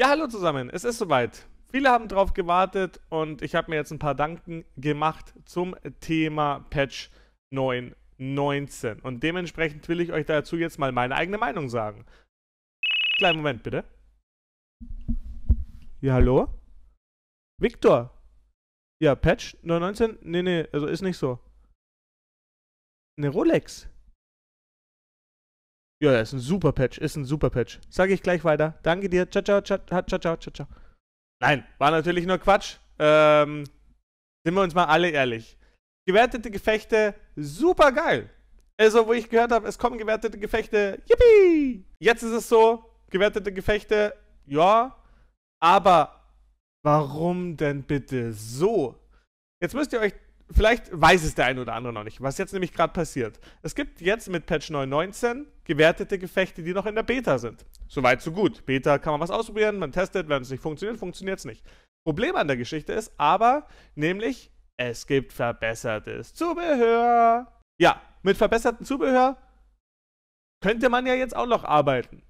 Ja, hallo zusammen, es ist soweit. Viele haben drauf gewartet und ich habe mir jetzt ein paar Danken gemacht zum Thema Patch 9.19. Und dementsprechend will ich euch dazu jetzt mal meine eigene Meinung sagen. Kleinen Moment bitte. Ja, hallo? Victor? Ja, Patch 9.19? Nee, nee, also ist nicht so. Eine Rolex? Ja, ist ein super Patch, ist ein super Patch. Sag ich gleich weiter. Danke dir. Ciao, ciao, ciao, ciao, ciao, ciao, ciao. Nein, war natürlich nur Quatsch. Ähm, sind wir uns mal alle ehrlich. Gewertete Gefechte, super geil. Also, wo ich gehört habe, es kommen gewertete Gefechte, yippie! Jetzt ist es so, gewertete Gefechte, ja, aber warum denn bitte so? Jetzt müsst ihr euch vielleicht weiß es der ein oder andere noch nicht, was jetzt nämlich gerade passiert. Es gibt jetzt mit Patch 9.19 gewertete Gefechte, die noch in der Beta sind. Soweit, so gut. Beta kann man was ausprobieren, man testet, wenn es nicht funktioniert, funktioniert es nicht. Problem an der Geschichte ist aber, nämlich, es gibt verbessertes Zubehör. Ja, mit verbessertem Zubehör könnte man ja jetzt auch noch arbeiten.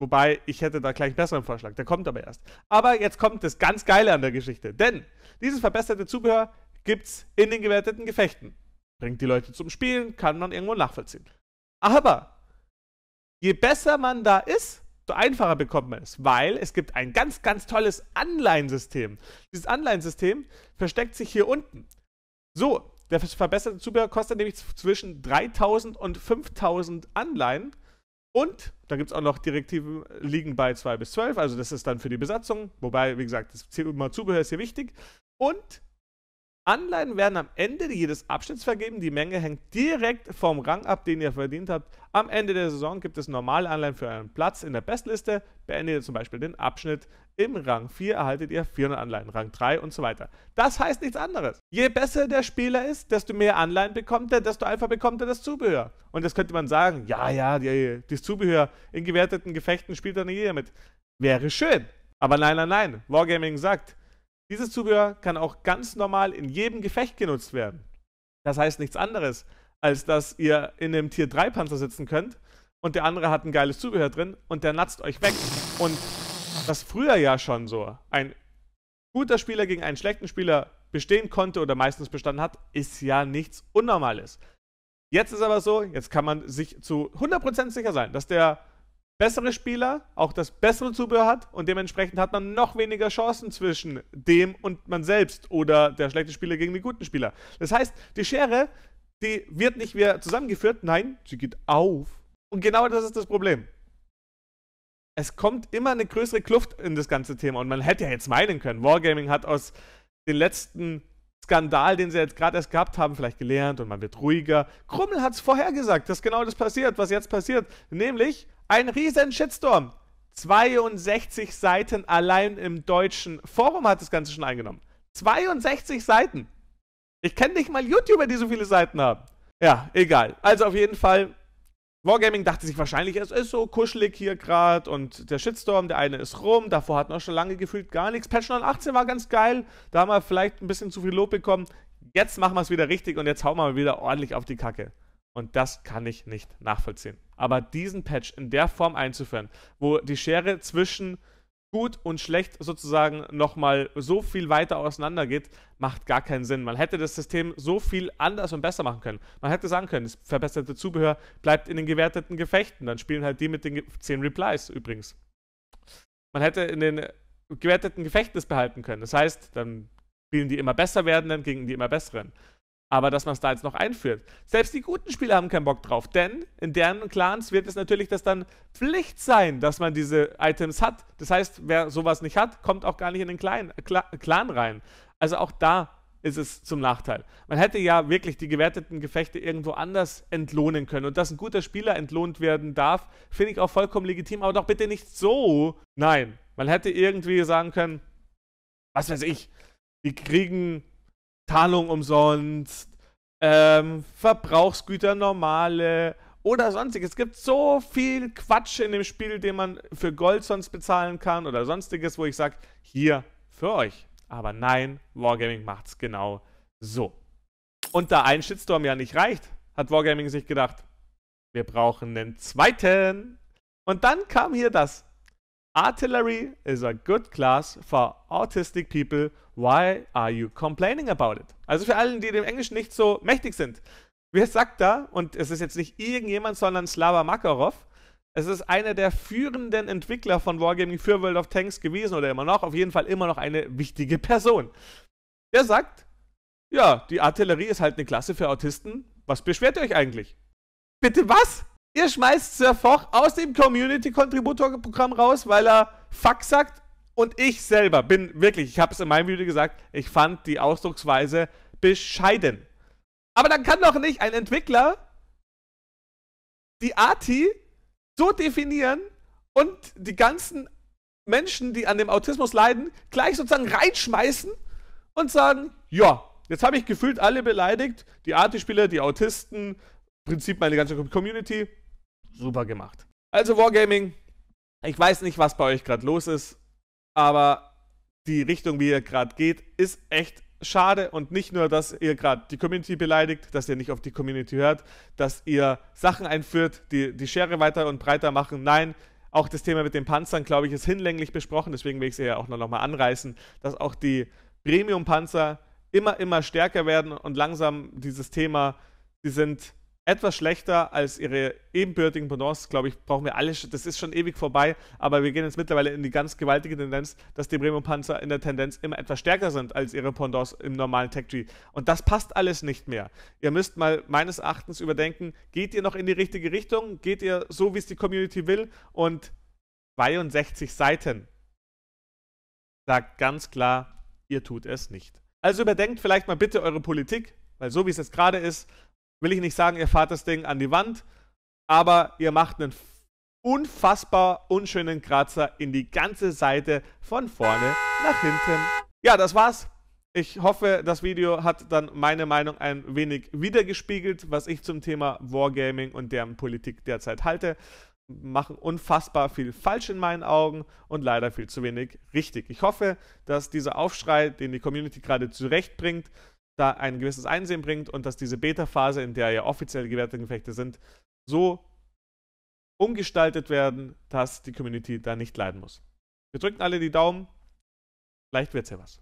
Wobei, ich hätte da gleich einen besseren Vorschlag, der kommt aber erst. Aber jetzt kommt das ganz Geile an der Geschichte, denn dieses verbesserte Zubehör gibt's in den gewerteten Gefechten. Bringt die Leute zum Spielen, kann man irgendwo nachvollziehen. Aber je besser man da ist, so einfacher bekommt man es, weil es gibt ein ganz, ganz tolles Anleihensystem. Dieses Anleihensystem versteckt sich hier unten. So, der verbesserte Zubehör kostet nämlich zwischen 3000 und 5000 Anleihen. Und da gibt es auch noch Direktiven, äh, liegen bei 2 bis 12, also das ist dann für die Besatzung. Wobei, wie gesagt, das Zubehör ist hier wichtig. Und Anleihen werden am Ende jedes Abschnitts vergeben. Die Menge hängt direkt vom Rang ab, den ihr verdient habt. Am Ende der Saison gibt es normale Anleihen für einen Platz in der Bestliste. Beendet ihr zum Beispiel den Abschnitt im Rang 4, erhaltet ihr 400 Anleihen, Rang 3 und so weiter. Das heißt nichts anderes. Je besser der Spieler ist, desto mehr Anleihen bekommt er, desto einfacher bekommt er das Zubehör. Und das könnte man sagen, ja, ja, das Zubehör in gewerteten Gefechten spielt nicht jeder mit. Wäre schön. Aber nein, nein, nein. Wargaming sagt, dieses Zubehör kann auch ganz normal in jedem Gefecht genutzt werden. Das heißt nichts anderes, als dass ihr in einem Tier 3 Panzer sitzen könnt und der andere hat ein geiles Zubehör drin und der natzt euch weg. Und das früher ja schon so ein guter Spieler gegen einen schlechten Spieler bestehen konnte oder meistens bestanden hat, ist ja nichts Unnormales. Jetzt ist aber so, jetzt kann man sich zu 100% sicher sein, dass der bessere Spieler auch das bessere Zubehör hat und dementsprechend hat man noch weniger Chancen zwischen dem und man selbst oder der schlechte Spieler gegen den guten Spieler. Das heißt, die Schere, die wird nicht mehr zusammengeführt, nein, sie geht auf. Und genau das ist das Problem. Es kommt immer eine größere Kluft in das ganze Thema und man hätte ja jetzt meinen können, Wargaming hat aus den letzten Skandal, den sie jetzt gerade erst gehabt haben, vielleicht gelernt und man wird ruhiger. Krummel hat es vorhergesagt, dass genau das passiert, was jetzt passiert. Nämlich, ein riesen Shitstorm. 62 Seiten allein im deutschen Forum hat das Ganze schon eingenommen. 62 Seiten. Ich kenne nicht mal YouTuber, die so viele Seiten haben. Ja, egal. Also auf jeden Fall, Wargaming dachte sich wahrscheinlich, es ist so kuschelig hier gerade und der Shitstorm, der eine ist rum, davor hatten wir schon lange gefühlt gar nichts. Patch 918 war ganz geil, da haben wir vielleicht ein bisschen zu viel Lob bekommen. Jetzt machen wir es wieder richtig und jetzt hauen wir mal wieder ordentlich auf die Kacke. Und das kann ich nicht nachvollziehen. Aber diesen Patch in der Form einzuführen, wo die Schere zwischen gut und schlecht sozusagen nochmal so viel weiter auseinander geht, macht gar keinen Sinn. Man hätte das System so viel anders und besser machen können. Man hätte sagen können, das verbesserte Zubehör bleibt in den gewerteten Gefechten. Dann spielen halt die mit den 10 Replies übrigens. Man hätte in den gewerteten Gefechten es behalten können. Das heißt, dann spielen die immer besser werdenden gegen die immer besseren aber dass man es da jetzt noch einführt. Selbst die guten Spieler haben keinen Bock drauf, denn in deren Clans wird es natürlich das dann Pflicht sein, dass man diese Items hat. Das heißt, wer sowas nicht hat, kommt auch gar nicht in den Klein, Clan rein. Also auch da ist es zum Nachteil. Man hätte ja wirklich die gewerteten Gefechte irgendwo anders entlohnen können. Und dass ein guter Spieler entlohnt werden darf, finde ich auch vollkommen legitim, aber doch bitte nicht so. Nein, man hätte irgendwie sagen können, was weiß ich, die kriegen Zahlung umsonst, ähm, Verbrauchsgüter normale oder sonstiges. Es gibt so viel Quatsch in dem Spiel, den man für Gold sonst bezahlen kann oder sonstiges, wo ich sage, hier für euch. Aber nein, Wargaming macht's genau so. Und da ein Shitstorm ja nicht reicht, hat Wargaming sich gedacht, wir brauchen einen zweiten. Und dann kam hier das Artillery is a good class for autistic people. Why are you complaining about it? Also für alle, die dem Englischen nicht so mächtig sind. Wer sagt da, und es ist jetzt nicht irgendjemand, sondern Slava Makarov, es ist einer der führenden Entwickler von Wargaming für World of Tanks gewesen oder immer noch, auf jeden Fall immer noch eine wichtige Person. Der sagt, ja, die Artillerie ist halt eine Klasse für Autisten. Was beschwert ihr euch eigentlich? Bitte was? Ihr schmeißt Sir Foch aus dem community Contributor programm raus, weil er Fuck sagt. Und ich selber bin wirklich, ich habe es in meinem Video gesagt, ich fand die Ausdrucksweise bescheiden. Aber dann kann doch nicht ein Entwickler die ATI so definieren und die ganzen Menschen, die an dem Autismus leiden, gleich sozusagen reinschmeißen und sagen, ja, jetzt habe ich gefühlt alle beleidigt, die ATI-Spieler, die Autisten, im Prinzip meine ganze Community, super gemacht. Also Wargaming, ich weiß nicht, was bei euch gerade los ist, aber die Richtung, wie ihr gerade geht, ist echt schade und nicht nur, dass ihr gerade die Community beleidigt, dass ihr nicht auf die Community hört, dass ihr Sachen einführt, die die Schere weiter und breiter machen. Nein, auch das Thema mit den Panzern, glaube ich, ist hinlänglich besprochen, deswegen will ich es ja auch noch, noch mal anreißen, dass auch die Premium-Panzer immer, immer stärker werden und langsam dieses Thema, die sind etwas schlechter als ihre ebenbürtigen Pendants, glaube ich, brauchen wir alle. Das ist schon ewig vorbei, aber wir gehen jetzt mittlerweile in die ganz gewaltige Tendenz, dass die Bremer Panzer in der Tendenz immer etwas stärker sind als ihre Pendants im normalen Tech Tree. Und das passt alles nicht mehr. Ihr müsst mal meines Erachtens überdenken, geht ihr noch in die richtige Richtung? Geht ihr so, wie es die Community will? Und 62 Seiten sagt ganz klar, ihr tut es nicht. Also überdenkt vielleicht mal bitte eure Politik, weil so wie es jetzt gerade ist, will ich nicht sagen, ihr fahrt das Ding an die Wand, aber ihr macht einen unfassbar unschönen Kratzer in die ganze Seite von vorne nach hinten. Ja, das war's. Ich hoffe, das Video hat dann meine Meinung ein wenig wiedergespiegelt, was ich zum Thema Wargaming und deren Politik derzeit halte. Machen unfassbar viel falsch in meinen Augen und leider viel zu wenig richtig. Ich hoffe, dass dieser Aufschrei, den die Community gerade zurechtbringt, da ein gewisses Einsehen bringt und dass diese Beta-Phase, in der ja offiziell gewährte Gefechte sind, so umgestaltet werden, dass die Community da nicht leiden muss. Wir drücken alle die Daumen. Vielleicht wird's ja was.